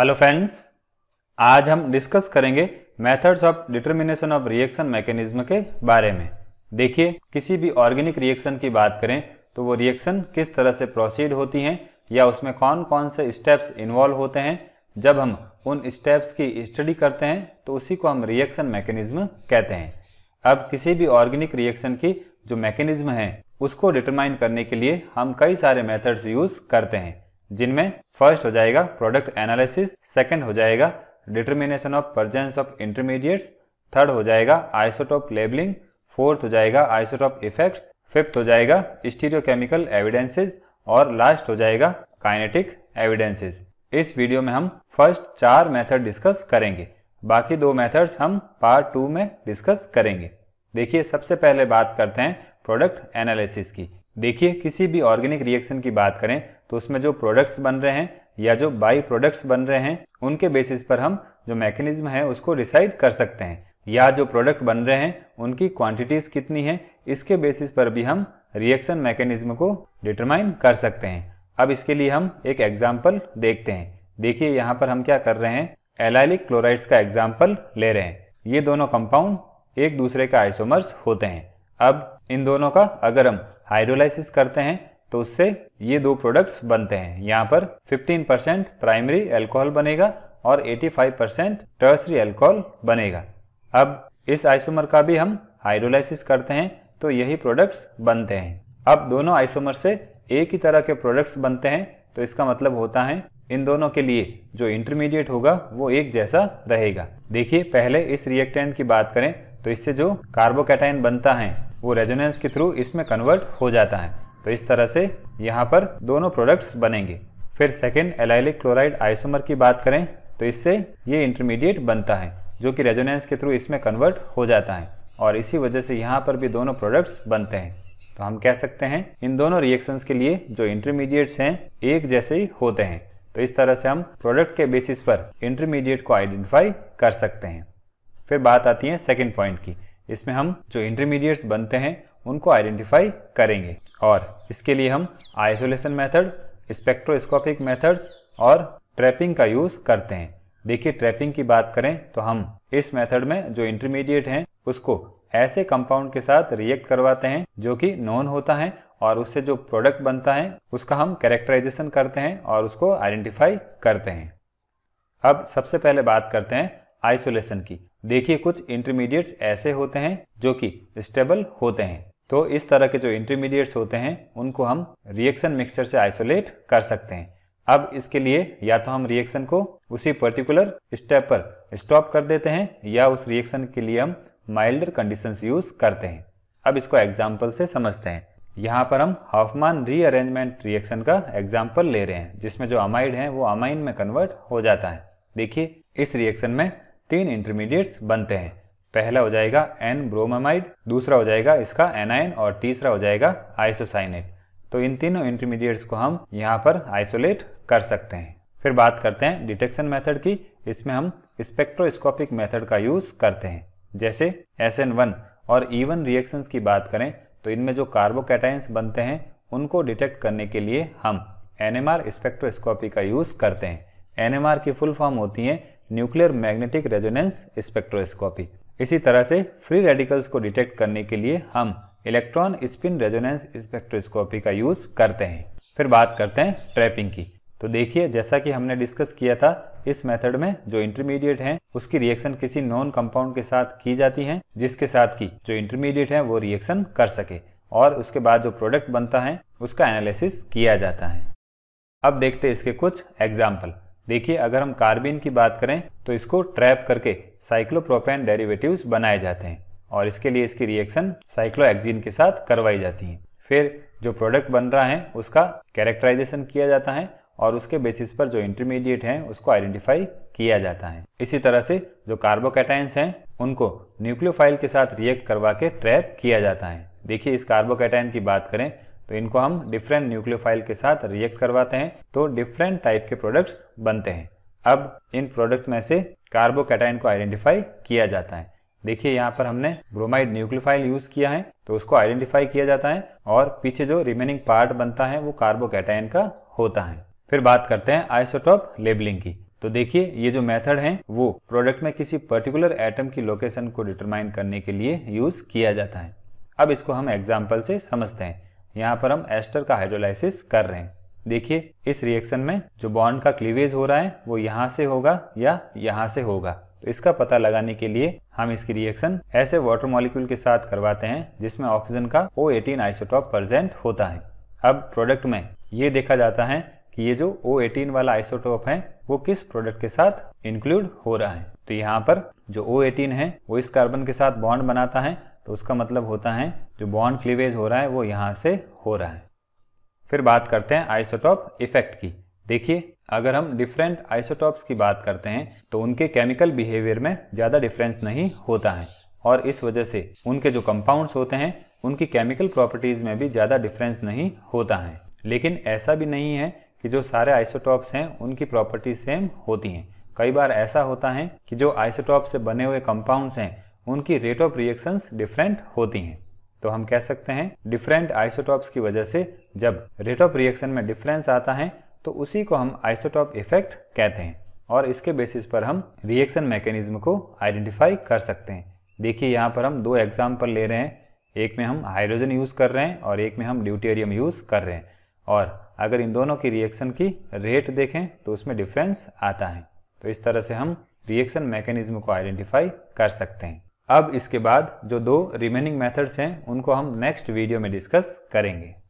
hello friends आज हम discuss करेंगे methods of determination of reaction mechanism के बारे में देखिए किसी भी ऑर्गेनिक रिएक्शन की बात करें तो वो रिएक्शन किस तरह से प्रोसीड होती हैं या उसमें कौन कौन से स्टेप्स इन्वॉल्व होते हैं जब हम उन स्टेप्स की स्टडी करते हैं तो उसी को हम रिएक्शन मैकेनिज्म कहते हैं अब किसी भी ऑर्गेनिक रिएक्शन की जो मैकेनिज्म है उसको डिटरमाइन करने के लिए हम कई सारे मेथड्स यूज़ करते हैं जिनमें फर्स्ट हो जाएगा प्रोडक्ट एनालिसिस सेकंड हो जाएगा determination of presence of intermediates third हो जाएगा आइसोटॉप लेबलिंग फोर्थ हो जाएगा आइसोटॉप इफेक्ट्स फिफ्थ हो जाएगा स्टीरियोकेमिकल एविडेंसेस और लास्ट हो जाएगा काइनेटिक एविडेंसेस इस वीडियो में हम फर्स्ट चार मेथड डिस्कस करेंगे बाकी दो मेथड्स हम पार्ट टू में डिस्कस करेंगे देखिए सबसे पहले बात करते हैं प्रोडक्ट एनालिसिस की देखिए किसी भी ऑर्गेनिक रिएक्शन की बात करें तो उसमें जो प्रोडक्ट्स बन रहे हैं या जो बाई प्रोडक्ट्स बन रहे हैं उनके बेसिस पर हम जो मैकेनिज्म है उसको डिसाइड कर सकते हैं या जो प्रोडक्ट बन रहे हैं उनकी क्वांटिटीज कितनी है इसके बेसिस पर भी हम रिएक्शन मैकेनिज्म को डिटरमाइन कर सकते हैं अब इसके लिए हम एक एग्जाम्पल देखते हैं देखिए यहाँ पर हम क्या कर रहे हैं एलाइलिक क्लोराइड्स का एग्जाम्पल ले रहे हैं ये दोनों कंपाउंड एक दूसरे का आइसोमर्स होते हैं अब इन दोनों का अगर हम हाइड्रोलाइसिस करते हैं तो उससे ये दो प्रोडक्ट्स बनते हैं यहाँ पर 15% प्राइमरी एल्कोहल बनेगा और 85% टर्सरी एल्कोहल बनेगा अब इस आइसोमर का भी हम हाइड्रोलाइसिस करते हैं तो यही प्रोडक्ट्स बनते हैं अब दोनों आइसोमर से एक ही तरह के प्रोडक्ट्स बनते हैं तो इसका मतलब होता है इन दोनों के लिए जो इंटरमीडिएट होगा वो एक जैसा रहेगा देखिए पहले इस रिएक्टेंट की बात करें तो इससे जो कार्बोकेटाइन बनता है वो रेजोनेंस के थ्रू इसमें कन्वर्ट हो जाता है तो इस तरह से यहाँ पर दोनों प्रोडक्ट्स बनेंगे फिर सेकेंड एलाइलिक क्लोराइड आइसोमर की बात करें तो इससे ये इंटरमीडिएट बनता है जो कि रेजोनेंस के थ्रू इसमें कन्वर्ट हो जाता है और इसी वजह से यहाँ पर भी दोनों प्रोडक्ट्स बनते हैं तो हम कह सकते हैं इन दोनों रिएक्शंस के लिए जो इंटरमीडिएट्स हैं एक जैसे ही होते हैं तो इस तरह से हम प्रोडक्ट के बेसिस पर इंटरमीडिएट को आइडेंटिफाई कर सकते हैं फिर बात आती है सेकेंड पॉइंट की इसमें हम जो इंटरमीडिएट्स बनते हैं उनको आइडेंटिफाई करेंगे और इसके लिए हम आइसोलेशन मेथड स्पेक्ट्रोस्कोपिक मेथड्स और ट्रैपिंग का यूज़ करते हैं देखिए ट्रैपिंग की बात करें तो हम इस मेथड में जो इंटरमीडिएट हैं उसको ऐसे कंपाउंड के साथ रिएक्ट करवाते हैं जो कि नॉन होता है और उससे जो प्रोडक्ट बनता है उसका हम कैरेक्टराइजेशन करते हैं और उसको आइडेंटिफाई करते हैं अब सबसे पहले बात करते हैं आइसोलेशन की देखिए कुछ इंटरमीडिएट्स ऐसे होते हैं जो कि स्टेबल होते हैं तो इस तरह के जो इंटरमीडिएट्स होते हैं उनको हम रिएक्शन मिक्सचर से आइसोलेट कर सकते हैं अब इसके लिए या तो हम रिएक्शन को उसी पर्टिकुलर स्टेप पर स्टॉप कर देते हैं या उस रिएक्शन के लिए हम माइल्डर कंडीशन यूज करते हैं अब इसको एग्जाम्पल से समझते हैं यहाँ पर हम हाफमान रीअरेंजमेंट रिएक्शन का एग्जाम्पल ले रहे हैं जिसमें जो अमाइड है वो अमाइन में कन्वर्ट हो जाता है देखिए इस रिएक्शन में तीन इंटरमीडिएट्स बनते हैं पहला हो जाएगा एन ब्रोमामाइड दूसरा हो जाएगा इसका एनाइन और तीसरा हो जाएगा आइसोसाइनेट तो इन तीनों इंटरमीडिएट्स को हम यहाँ पर आइसोलेट कर सकते हैं फिर बात करते हैं डिटेक्शन मेथड की इसमें हम स्पेक्ट्रोस्कोपिक मेथड का यूज़ करते हैं जैसे एस वन और ई e रिएक्शंस की बात करें तो इनमें जो कार्बोकेटाइंस बनते हैं उनको डिटेक्ट करने के लिए हम एन स्पेक्ट्रोस्कोपी का यूज़ करते हैं एन की फुल फॉर्म होती है न्यूक्लियर मैग्नेटिक रेजोनेंस स्पेक्ट्रोस्कोपी इसी तरह से फ्री रेडिकल्स को डिटेक्ट करने के लिए हम इलेक्ट्रॉन स्पिन रेजोनेंस स्पेक्ट्रोस्कोपी का यूज़ करते हैं फिर बात करते हैं ट्रैपिंग की तो देखिए जैसा कि हमने डिस्कस किया था इस मेथड में जो इंटरमीडिएट हैं उसकी रिएक्शन किसी नॉन कंपाउंड के साथ की जाती है जिसके साथ की जो इंटरमीडिएट है वो रिएक्शन कर सके और उसके बाद जो प्रोडक्ट बनता है उसका एनालिसिस किया जाता है अब देखते हैं इसके कुछ एग्जाम्पल देखिए अगर हम कार्बिन की बात करें तो इसको ट्रैप करके साइक्लोप्रोपेन डेरिवेटिव्स बनाए जाते हैं और इसके लिए इसकी रिएक्शन साइक्लोएक्जीन के साथ करवाई जाती है फिर जो प्रोडक्ट बन रहा है उसका कैरेक्टराइजेशन किया जाता है और उसके बेसिस पर जो इंटरमीडिएट है उसको आइडेंटिफाई किया जाता है इसी तरह से जो कार्बोकेटाइंस हैं उनको न्यूक्लियोफाइल के साथ रिएक्ट करवा के ट्रैप किया जाता है देखिए इस कार्बोकेटाइन की बात करें तो इनको हम डिफरेंट न्यूक्लियोफाइल के साथ रिएक्ट करवाते हैं तो डिफरेंट टाइप के प्रोडक्ट्स बनते हैं अब इन प्रोडक्ट में से कार्बोकेटाइन को आइडेंटिफाई किया जाता है देखिए यहाँ पर हमने ब्रोमाइड न्यूक्लियोफाइल यूज किया है तो उसको आइडेंटिफाई किया जाता है और पीछे जो रिमेनिंग पार्ट बनता है वो कार्बोकेटाइन का होता है फिर बात करते हैं आइसोटॉप लेबलिंग की तो देखिए ये जो मेथड है वो प्रोडक्ट में किसी पर्टिकुलर एटम की लोकेशन को डिटरमाइन करने के लिए यूज किया जाता है अब इसको हम एग्जाम्पल से समझते हैं यहाँ पर हम एस्टर का हाइड्रोलाइसिस कर रहे हैं देखिए इस रिएक्शन में जो बॉन्ड का क्लीवेज हो रहा है वो यहाँ से होगा या यहाँ से होगा तो इसका पता लगाने के लिए हम इसकी रिएक्शन ऐसे वाटर मॉलिक्यूल के साथ करवाते हैं जिसमें ऑक्सीजन का ओ एटीन आइसोटॉप प्रजेंट होता है अब प्रोडक्ट में ये देखा जाता है कि ये जो ओ एटीन वाला आइसोटॉप है वो किस प्रोडक्ट के साथ इंक्लूड हो रहा है तो यहाँ पर जो ओ एटीन है वो इस कार्बन के साथ बॉन्ड बनाता है तो उसका मतलब होता है जो बॉन्ड क्लीवेज हो रहा है वो यहाँ से हो रहा है फिर बात करते हैं आइसोटॉप इफेक्ट की देखिए अगर हम डिफरेंट आइसोटॉप्स की बात करते हैं तो उनके केमिकल बिहेवियर में ज़्यादा डिफरेंस नहीं होता है और इस वजह से उनके जो कंपाउंड्स होते हैं उनकी केमिकल प्रॉपर्टीज़ में भी ज़्यादा डिफरेंस नहीं होता है लेकिन ऐसा भी नहीं है कि जो सारे आइसोटॉप्स हैं उनकी प्रॉपर्टी सेम होती हैं कई बार ऐसा होता है कि जो आइसोटॉप से बने हुए कंपाउंड्स हैं उनकी रेट ऑफ रिएक्शंस डिफरेंट होती हैं तो हम कह सकते हैं डिफरेंट आइसोटॉप्स की वजह से जब रेट ऑफ रिएक्शन में डिफरेंस आता है तो उसी को हम आइसोटॉप इफेक्ट कहते हैं और इसके बेसिस पर हम रिएक्शन मैकेनिज्म को आइडेंटिफाई कर सकते हैं देखिए यहाँ पर हम दो एग्जाम्पल ले रहे हैं एक में हम हाइड्रोजन यूज़ कर रहे हैं और एक में हम ड्यूटेरियम यूज़ कर रहे हैं और अगर इन दोनों की रिएक्शन की रेट देखें तो उसमें डिफरेंस आता है तो इस तरह से हम रिएक्शन मैकेनिज्म को आइडेंटिफाई कर सकते हैं अब इसके बाद जो दो रिमेनिंग मेथड्स हैं उनको हम नेक्स्ट वीडियो में डिस्कस करेंगे